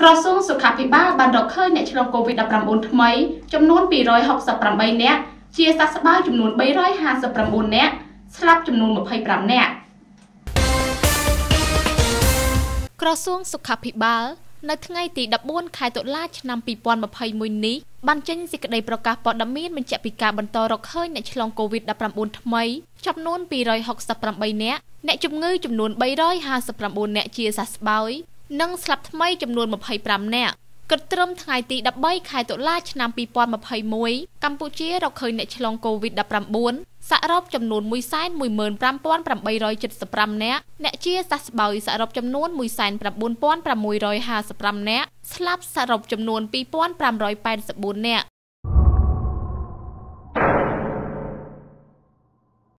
ក្រសួងសុខាភិបាលបានរកឃើញអ្នកឆ្លង COVID-19 ថ្មីចំនួន268នាក់ជាសះស្បើយចំនួន359នាក់ស្លាប់ចំនួន25នាក់ក្រសួងសុខាភិបាល នៅថ្ងៃទី14ខែតុលាឆ្នាំ2021នេះបានចេញសេចក្តីប្រកាសព័ត៌មានបញ្ជាក់ពីការបន្តរកឃើញអ្នកឆ្លង COVID-19 ថ្មីចំនួន268នាក់អ្នកជំងឺចំនួន359នាក់ជាសះស្បើយនិងស្លាប់ថ្មីចំនួន25នាក់គិតត្រឹមថ្ងៃទី13ខែតុលាឆ្នាំ2021កម្ពុជារកឃើញអ្នកឆ្លង COVID-19 សរុបចំនួន1,15875នាក់អ្នកជាសះស្បើយសរុបចំនួន1,9655នាក់ស្លាប់សរុបចំនួន2584នាក់